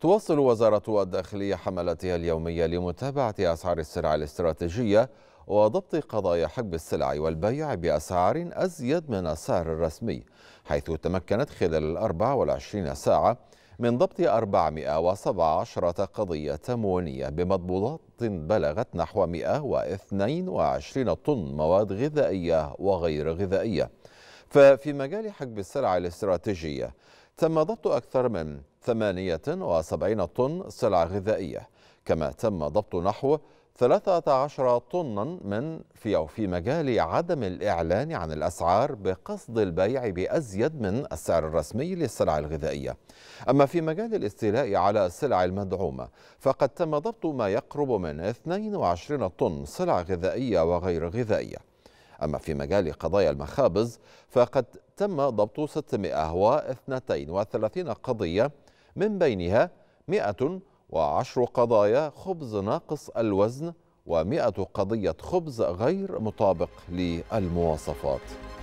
تواصل وزارة الداخلية حملاتها اليومية لمتابعة أسعار السلع الاستراتيجية وضبط قضايا حجب السلع والبيع بأسعار أزيد من السعر الرسمي حيث تمكنت خلال الأربع والعشرين ساعة من ضبط 417 قضية تموينية بمضبوطات بلغت نحو 122 طن مواد غذائية وغير غذائية ففي مجال حجب السلع الاستراتيجية تم ضبط أكثر من 78 طن سلع غذائية كما تم ضبط نحو 13 طنا من في أو في مجال عدم الإعلان عن الأسعار بقصد البيع بأزيد من السعر الرسمي للسلع الغذائية أما في مجال الاستيلاء على السلع المدعومة فقد تم ضبط ما يقرب من 22 طن سلع غذائية وغير غذائية أما في مجال قضايا المخابز فقد تم ضبط 632 قضية من بينها 110 قضايا خبز ناقص الوزن و100 قضية خبز غير مطابق للمواصفات